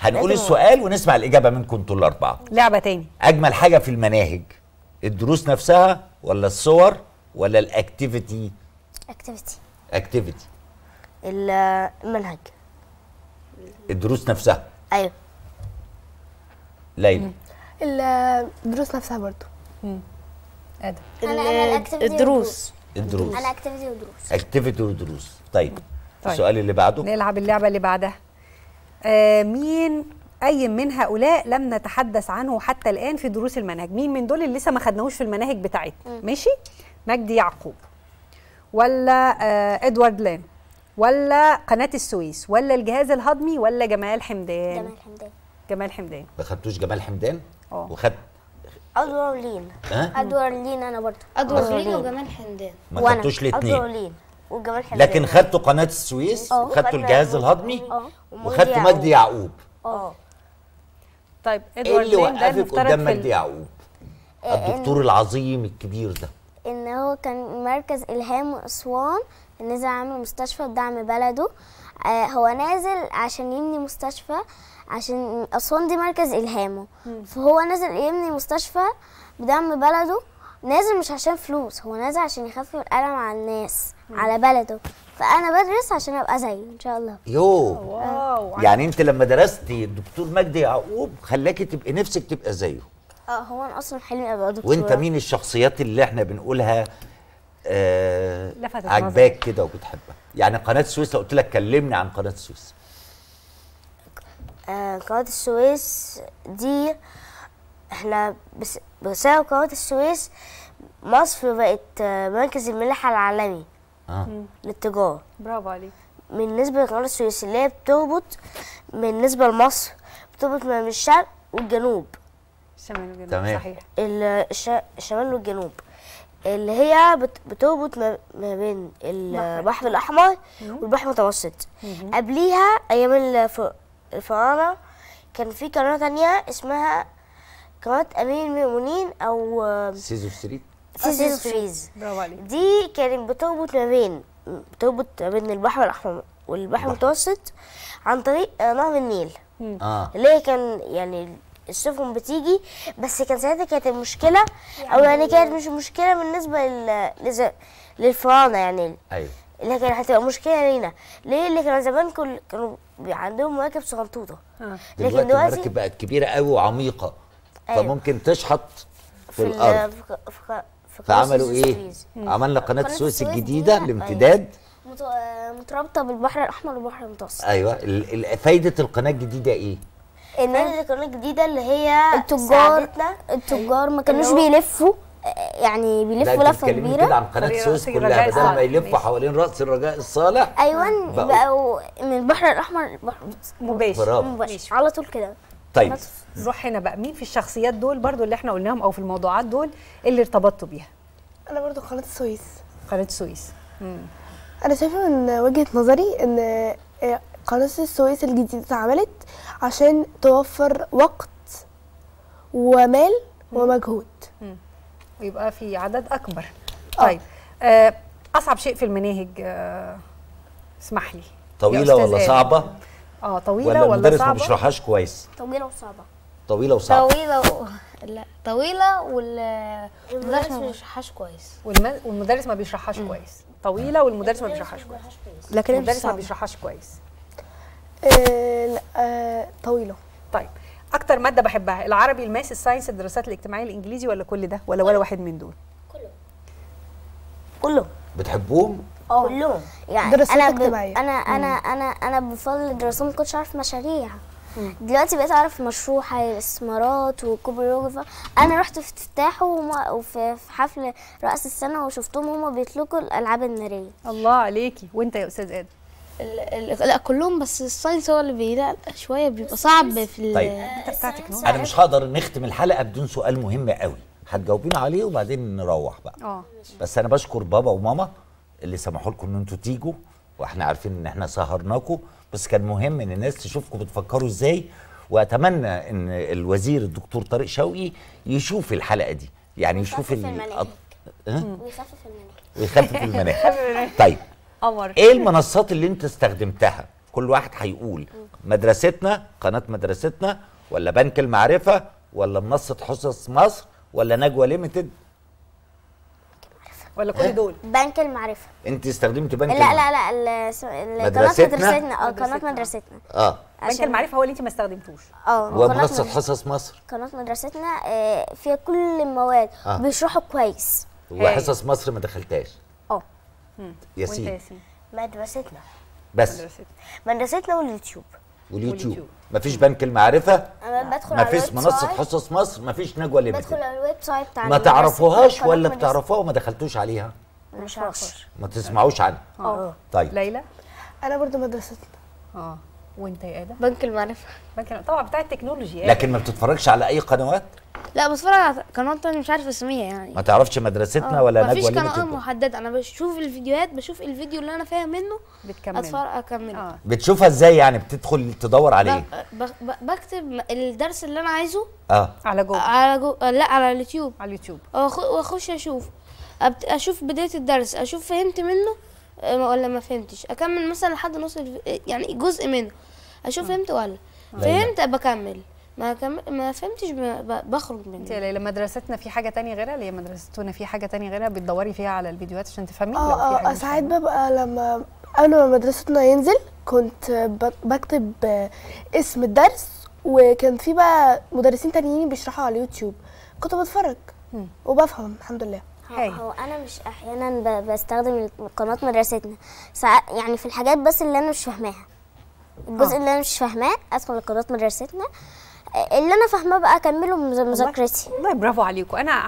هنقول السؤال ونسمع الاجابه منكم انتوا الاربعه لعبه تاني اجمل حاجه في المناهج الدروس نفسها ولا الصور ولا الاكتيفيتي اكتيفيتي اكتيفيتي المنهج الدروس نفسها ايوه ليلى الدروس نفسها برضو ادم الدروس الدروس انا اكتيفيتي ودروس اكتيفيتي ودروس طيب. طيب السؤال اللي بعده نلعب اللعبه اللي بعدها آه، مين اي من هؤلاء لم نتحدث عنه حتى الان في دروس المنهج مين من دول اللي لسه ما خدناهوش في المناهج بتاعتنا ماشي مجدي يعقوب ولا آه، ادوارد لان ولا قناه السويس ولا الجهاز الهضمي ولا جمال حمدان جمال حمدان جمال حمدان ما خدتوش جمال حمدان اه وخدت ادوار لين ادوار لين انا برضه ادوار لين وجمال حمدان ما خدتوش الاثنين والجمال لكن خدتوا قناه السويس اه. وخدتوا الجهاز الهضمي اه. وخدتوا مجدي يعقوب اه, اه. طيب إيه ادوارد ايه اللي وقفك قدام مجدي يعقوب الدكتور العظيم الكبير ده ان هو كان مركز الهام اسوان نزل عامل مستشفى بدعم بلده هو نازل عشان يبني مستشفى عشان اسوان دي مركز الهامه فهو نازل يبني مستشفى بدعم بلده نازل مش عشان فلوس هو نازل عشان يخفف الالم على الناس على بلده فانا بدرس عشان ابقى زيه ان شاء الله يو واو آه. يعني انت لما درستي الدكتور مجدي يعقوب خلاكي تبقي نفسك تبقى زيه اه هو انا اصلا حلمي ابقى دكتور وانت مين الشخصيات اللي احنا بنقولها آه عجباك كده وبتحبها يعني قناه السويس لو قلت لك كلمني عن قناه السويس آه قناه السويس دي احنا بس بسبب قناه السويس مصر بقت مركز الملاحه العالمي آه. للتجاره برافو عليك من نسبه اللي هي بتربط من نسبه لمصر بتربط ما بين الشرق والجنوب الشمال والجنوب تمام. صحيح الشمال والجنوب اللي هي بتربط ما بين البحر الاحمر والبحر المتوسط قبليها ايام الفراعنه كان في قناه ثانيه اسمها قناه امير المؤمنين او سيزو ستريت سيزرز فريز برافو عليك دي كانت بتربط ما بين بتربط ما بين البحر الاحمر والبحر المتوسط عن طريق نهر النيل اه ليه كان يعني السفن بتيجي بس كان ساعتها كانت المشكله يعني او يعني كانت مش مشكله بالنسبه للفراعنه يعني ايوه اللي كانت هتبقى مشكله لينا ليه اللي كانوا زمان كل كانوا عندهم مراكب صغنطوطه آه. لكن دلوقتي المراكب بقت كبيره قوي وعميقه أيوة. فممكن تشحط في, في الارض في... فعملوا ايه؟ عملنا قناه السويس الجديده لامتداد أيوة. آه، مترابطه بالبحر الاحمر والبحر المتوسط ايوه فايده القناه الجديده ايه؟ ان القناه الجديده اللي هي التجار التجار ما كانوش بيلفوا آه، يعني بيلفوا لفه كبيره كده عن قناه السويس طيب، طيب، كلها طيب، بدل ما يلفوا حوالين راس الرجاء الصالح ايوه بقوا من البحر الاحمر للبحر مباشر مباشر على طول كده طيب نروح هنا بقى مين في الشخصيات دول برضو اللي احنا قلناهم او في الموضوعات دول اللي ارتبطتوا بيها انا برضو قناه السويس قناه السويس مم. انا شايفه من وجهه نظري ان آه، قناه السويس الجديده اتعملت عشان توفر وقت ومال ومجهود مم. ويبقى في عدد اكبر آه. طيب آه اصعب شيء في المناهج آه اسمح لي طويله ولا صعبه اه طويله ولا, ولا المدرس صعبه؟ ما بيشرحهاش كويس طويله وصعبه طويله وصعبه طويله و... لا طويله والمدرس ما بيشرحهاش كويس والم... والمدرس ما بيشرحهاش كويس طويله والمدرس ما بيشرحهاش كويس لكن المدرس ما بيشرحهاش كويس آه، لا آه، طويله طيب اكتر ماده بحبها العربي الماس الساينس الدراسات الاجتماعيه الانجليزي ولا كل ده ولا ولا واحد من دول كله كله بتحبوهم اه. كلهم يعني دراسات انا ب... انا انا انا انا بفضل الدراسات ما كنتش اعرف مشاريع دلوقتي بقيت اعرف مشروع الاستثمارات وكوبري انا رحت في افتتاحه وما... وفي حفل راس السنه وشفتهم هما بيطلقوا الالعاب الناريه الله عليكي وانت يا استاذ ادم لا كلهم بس الساينس هو اللي بينقل شويه بيبقى صعب في طيب انا مش هقدر نختم الحلقه بدون سؤال مهم قوي هتجاوبين عليه وبعدين نروح بقى أوه. بس انا بشكر بابا وماما اللي سمحوا لكم ان انتوا تيجوا واحنا عارفين ان احنا سهرناكم بس كان مهم ان الناس تشوفكم بتفكروا ازاي واتمنى ان الوزير الدكتور طارق شوقي يشوف الحلقه دي يعني يشوف ال... ويخفف المناخ ويخفف المناخ طيب أمر. ايه المنصات اللي انت استخدمتها كل واحد هيقول مدرستنا قناه مدرستنا ولا بنك المعرفه ولا منصه حصص مصر ولا نجوى ليميتد ولا كل إيه؟ دول بنك المعرفه انت استخدمت بنك لا لا لا قناه مدرستنا اه قناه مدرستنا اه بنك المعرفه هو اللي انت ما استخدمتوش اه ومنصه حصص مصر قناه مدرستنا آه، فيها كل المواد آه. بيشرحوا كويس وحصص مصر ما دخلتهاش اه ياسين مدرستنا بس مدرستنا, مدرستنا واليوتيوب واليوتيوب, مفيش بنك المعرفه ما فيش مفيش منصه حصص مصر مفيش نجوى اللي بدخل على الويب سايت ما تعرفوهاش ولا بتعرفوها وما دخلتوش عليها مش عارفه ما تسمعوش عنها اه, آه. طيب ليلى انا برضو مدرستنا اه وانت يا ادم بنك المعرفه بنك طبعا بتاع التكنولوجيا لكن ما بتتفرجش على اي قنوات لا بتفرج على قناه تانية مش عارف اسميها يعني ما تعرفش مدرستنا أوه. ولا نجوى مفيش قناه آه، محدده انا بشوف الفيديوهات بشوف الفيديو اللي انا فاهم منه بتكمل اتفرج اكمله أوه. بتشوفها ازاي يعني بتدخل تدور عليه بكتب الدرس اللي انا عايزه اه على جوجل على جو... آه، لا على اليوتيوب على اليوتيوب آه، واخش اشوف أبت... اشوف بدايه الدرس اشوف فهمت منه ولا ما فهمتش اكمل مثلا لحد نص الف... يعني جزء منه اشوف فهمت ولا فهمت بكمل ما كم... ما فهمتش ب... بخرج من انت ليلى مدرستنا في حاجه تانية غيرها اللي هي مدرستنا في حاجه تانية غيرها بتدوري فيها على الفيديوهات عشان تفهمي اه آه،, اه ساعات ببقى لما انا ما مدرستنا ينزل كنت بكتب اسم الدرس وكان في بقى مدرسين تانيين بيشرحوا على اليوتيوب كنت بتفرج وبفهم الحمد لله هو, هو انا مش احيانا بستخدم قناه مدرستنا يعني في الحاجات بس اللي انا مش فاهماها الجزء آه. اللي انا مش فاهماه ادخل لقناه مدرستنا اللي انا فاهمه بقى اكمله مذاكرتي والله برافو عليكم انا